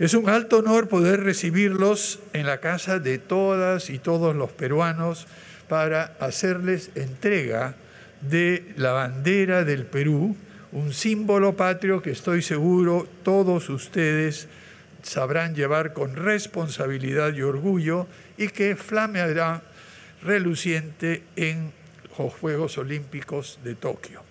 Es un alto honor poder recibirlos en la casa de todas y todos los peruanos para hacerles entrega de la bandera del Perú, un símbolo patrio que estoy seguro todos ustedes sabrán llevar con responsabilidad y orgullo y que flameará reluciente en los Juegos Olímpicos de Tokio.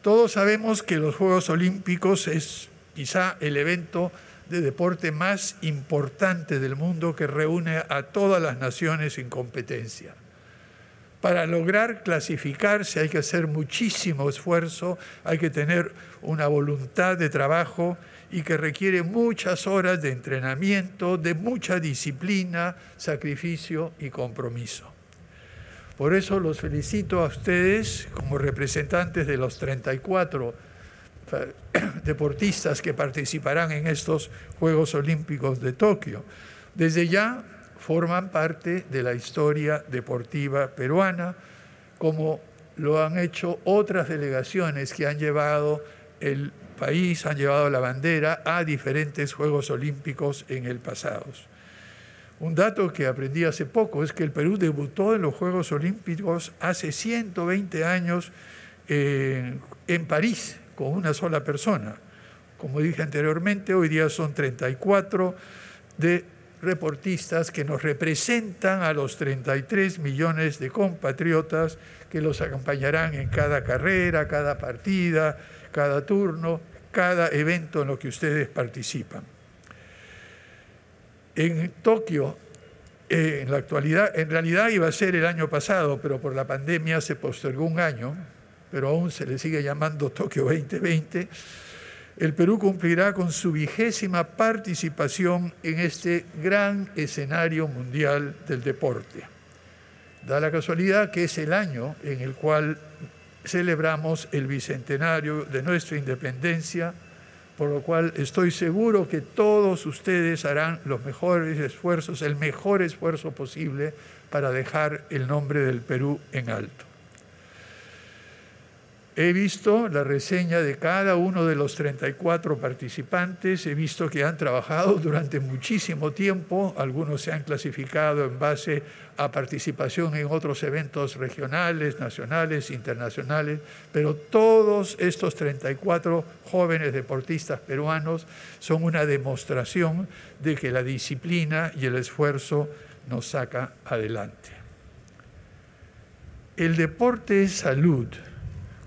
Todos sabemos que los Juegos Olímpicos es quizá el evento este deporte más importante del mundo que reúne a todas las naciones en competencia. Para lograr clasificarse hay que hacer muchísimo esfuerzo, hay que tener una voluntad de trabajo y que requiere muchas horas de entrenamiento, de mucha disciplina, sacrificio y compromiso. Por eso los felicito a ustedes como representantes de los 34 deportistas que participarán en estos Juegos Olímpicos de Tokio. Desde ya forman parte de la historia deportiva peruana, como lo han hecho otras delegaciones que han llevado el país, han llevado la bandera a diferentes Juegos Olímpicos en el pasado. Un dato que aprendí hace poco es que el Perú debutó en los Juegos Olímpicos hace 120 años eh, en París, una sola persona. Como dije anteriormente, hoy día son 34 de reportistas que nos representan a los 33 millones de compatriotas que los acompañarán en cada carrera, cada partida, cada turno, cada evento en lo que ustedes participan. En Tokio, eh, en la actualidad, en realidad iba a ser el año pasado, pero por la pandemia se postergó un año, pero aún se le sigue llamando Tokio 2020, el Perú cumplirá con su vigésima participación en este gran escenario mundial del deporte. Da la casualidad que es el año en el cual celebramos el bicentenario de nuestra independencia, por lo cual estoy seguro que todos ustedes harán los mejores esfuerzos, el mejor esfuerzo posible para dejar el nombre del Perú en alto. He visto la reseña de cada uno de los 34 participantes, he visto que han trabajado durante muchísimo tiempo, algunos se han clasificado en base a participación en otros eventos regionales, nacionales, internacionales, pero todos estos 34 jóvenes deportistas peruanos son una demostración de que la disciplina y el esfuerzo nos saca adelante. El deporte es salud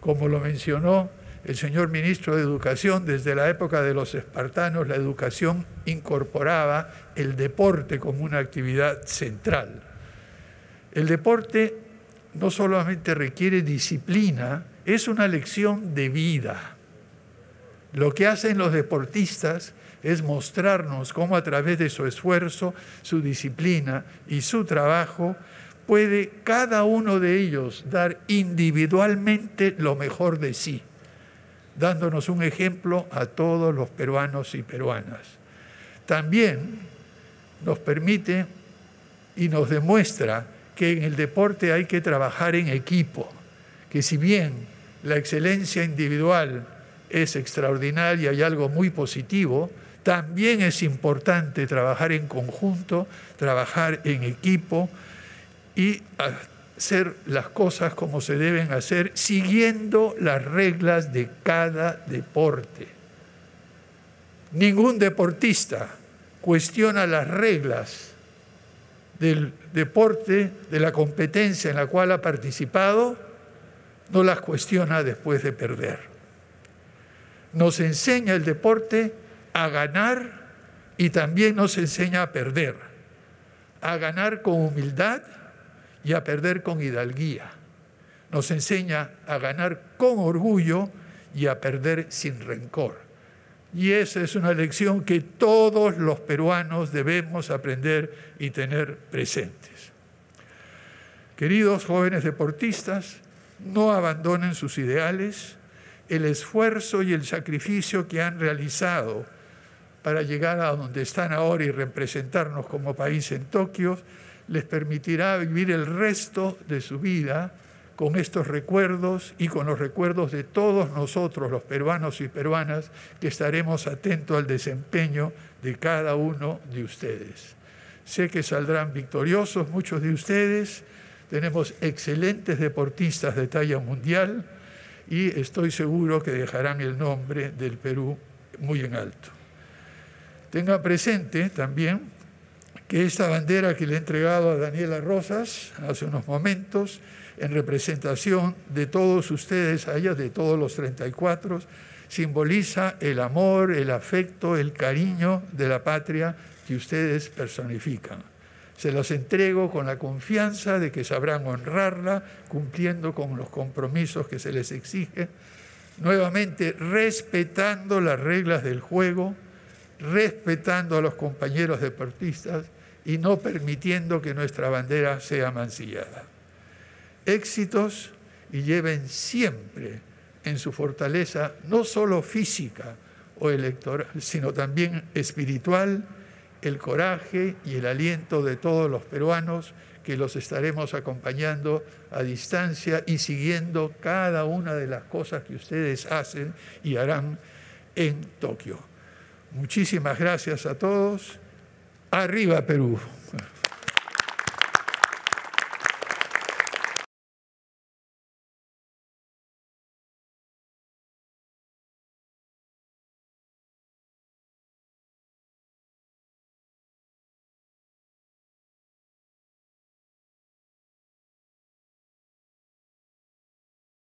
como lo mencionó el señor ministro de Educación, desde la época de los espartanos la educación incorporaba el deporte como una actividad central. El deporte no solamente requiere disciplina, es una lección de vida. Lo que hacen los deportistas es mostrarnos cómo a través de su esfuerzo, su disciplina y su trabajo puede cada uno de ellos dar individualmente lo mejor de sí, dándonos un ejemplo a todos los peruanos y peruanas. También nos permite y nos demuestra que en el deporte hay que trabajar en equipo, que si bien la excelencia individual es extraordinaria y algo muy positivo, también es importante trabajar en conjunto, trabajar en equipo, y hacer las cosas como se deben hacer, siguiendo las reglas de cada deporte. Ningún deportista cuestiona las reglas del deporte, de la competencia en la cual ha participado, no las cuestiona después de perder. Nos enseña el deporte a ganar y también nos enseña a perder, a ganar con humildad y a perder con hidalguía. Nos enseña a ganar con orgullo y a perder sin rencor. Y esa es una lección que todos los peruanos debemos aprender y tener presentes. Queridos jóvenes deportistas, no abandonen sus ideales, el esfuerzo y el sacrificio que han realizado para llegar a donde están ahora y representarnos como país en Tokio les permitirá vivir el resto de su vida con estos recuerdos y con los recuerdos de todos nosotros, los peruanos y peruanas, que estaremos atentos al desempeño de cada uno de ustedes. Sé que saldrán victoriosos muchos de ustedes, tenemos excelentes deportistas de talla mundial y estoy seguro que dejarán el nombre del Perú muy en alto. Tenga presente también que esta bandera que le he entregado a Daniela Rosas hace unos momentos, en representación de todos ustedes, ella, de todos los 34, simboliza el amor, el afecto, el cariño de la patria que ustedes personifican. Se los entrego con la confianza de que sabrán honrarla cumpliendo con los compromisos que se les exige, nuevamente respetando las reglas del juego, respetando a los compañeros deportistas y no permitiendo que nuestra bandera sea mancillada. Éxitos y lleven siempre en su fortaleza no solo física o electoral, sino también espiritual, el coraje y el aliento de todos los peruanos que los estaremos acompañando a distancia y siguiendo cada una de las cosas que ustedes hacen y harán en Tokio. Muchísimas gracias a todos arriba Perú.